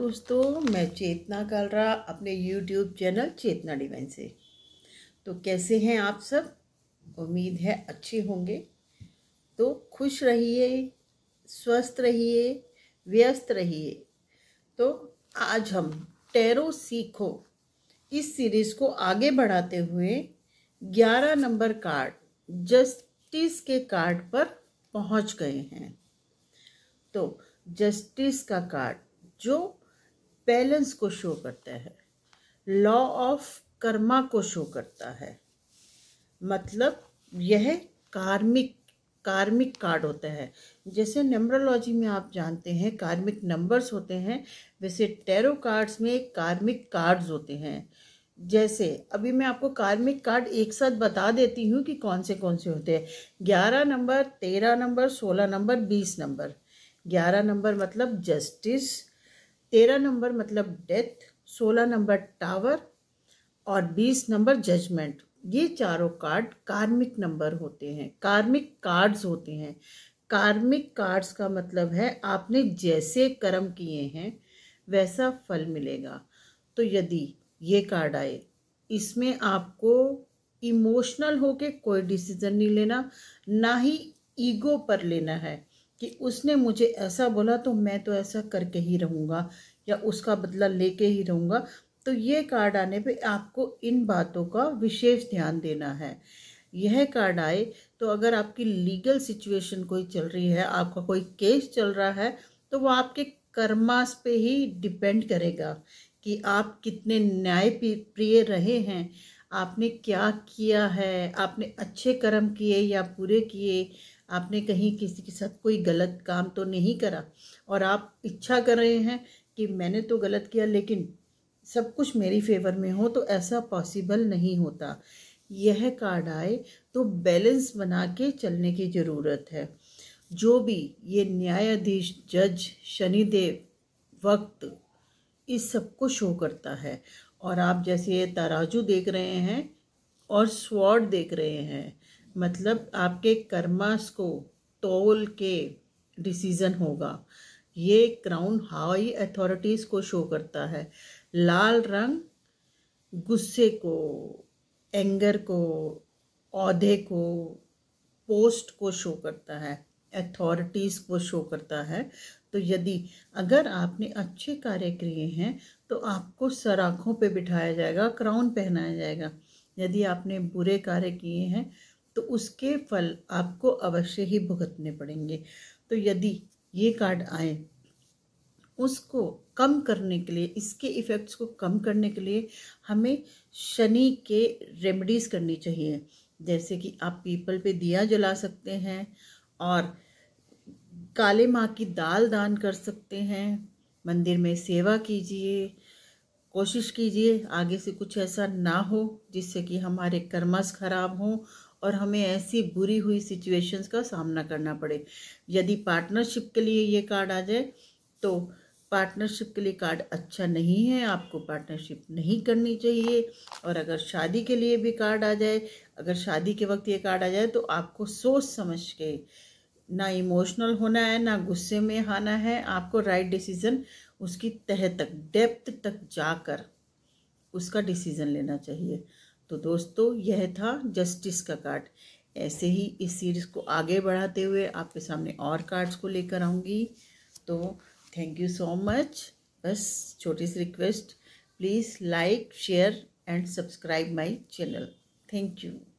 दोस्तों मैं चेतना रहा अपने यूट्यूब चैनल चेतना डिवाइन से तो कैसे हैं आप सब उम्मीद है अच्छे होंगे तो खुश रहिए स्वस्थ रहिए व्यस्त रहिए तो आज हम टैरो सीखो इस सीरीज़ को आगे बढ़ाते हुए ग्यारह नंबर कार्ड जस्टिस के कार्ड पर पहुंच गए हैं तो जस्टिस का कार्ड जो बैलेंस को शो करता है लॉ ऑफ कर्मा को शो करता है मतलब यह कार्मिक कार्मिक कार्ड होता है जैसे नंबरोलॉजी में आप जानते हैं कार्मिक नंबर्स होते हैं वैसे टेरो कार्ड्स में कार्मिक कार्ड्स होते हैं जैसे अभी मैं आपको कार्मिक कार्ड एक साथ बता देती हूँ कि कौन से कौन से होते हैं ग्यारह नंबर तेरह नंबर सोलह नंबर बीस नंबर ग्यारह नंबर मतलब जस्टिस तेरह नंबर मतलब डेथ सोलह नंबर टावर और बीस नंबर जजमेंट ये चारों कार्ड कार्मिक नंबर होते हैं कार्मिक कार्ड्स होते हैं कार्मिक कार्ड्स का मतलब है आपने जैसे कर्म किए हैं वैसा फल मिलेगा तो यदि ये कार्ड आए इसमें आपको इमोशनल होके कोई डिसीज़न नहीं लेना ना ही ईगो पर लेना है कि उसने मुझे ऐसा बोला तो मैं तो ऐसा करके ही रहूँगा या उसका बदला लेके ही रहूँगा तो ये कार्ड आने पे आपको इन बातों का विशेष ध्यान देना है यह कार्ड आए तो अगर आपकी लीगल सिचुएशन कोई चल रही है आपका कोई केस चल रहा है तो वो आपके कर्मास पे ही डिपेंड करेगा कि आप कितने न्याय प्रिय रहे हैं आपने क्या किया है आपने अच्छे कर्म किए या बुरे किए आपने कहीं किसी के साथ कोई गलत काम तो नहीं करा और आप इच्छा कर रहे हैं कि मैंने तो गलत किया लेकिन सब कुछ मेरी फेवर में हो तो ऐसा पॉसिबल नहीं होता यह कार्ड आए तो बैलेंस बना के चलने की ज़रूरत है जो भी ये न्यायाधीश जज शनिदेव वक्त इस सब को शो करता है और आप जैसे ये तराजू देख रहे हैं और स्वॉर्ड देख रहे हैं मतलब आपके कर्मास को तोल के डिसीज़न होगा ये क्राउन हाई अथॉरिटीज़ को शो करता है लाल रंग गुस्से को एंगर को अहदे को पोस्ट को शो करता है अथॉरिटीज़ को शो करता है तो यदि अगर आपने अच्छे कार्य किए हैं तो आपको सराखों पे बिठाया जाएगा क्राउन पहनाया जाएगा यदि आपने बुरे कार्य किए हैं तो उसके फल आपको अवश्य ही भुगतने पड़ेंगे तो यदि ये कार्ड आए उसको कम करने के लिए इसके इफ़ेक्ट्स को कम करने के लिए हमें शनि के रेमेडीज़ करनी चाहिए जैसे कि आप पीपल पे दिया जला सकते हैं और काले माँ की दाल दान कर सकते हैं मंदिर में सेवा कीजिए कोशिश कीजिए आगे से कुछ ऐसा ना हो जिससे कि हमारे कर्मस खराब हों और हमें ऐसी बुरी हुई सिचुएशंस का सामना करना पड़े यदि पार्टनरशिप के लिए ये कार्ड आ जाए तो पार्टनरशिप के लिए कार्ड अच्छा नहीं है आपको पार्टनरशिप नहीं करनी चाहिए और अगर शादी के लिए भी कार्ड आ जाए अगर शादी के वक्त ये कार्ड आ जाए तो आपको सोच समझ के ना इमोशनल होना है ना गुस्से में आना है आपको राइट डिसीज़न उसकी तह तक डेप्थ तक जाकर उसका डिसीज़न लेना चाहिए तो दोस्तों यह था जस्टिस का कार्ड ऐसे ही इस सीरीज़ को आगे बढ़ाते हुए आपके सामने और कार्ड्स को लेकर आऊँगी तो थैंक यू सो मच बस छोटी सी request please like share and subscribe my channel thank you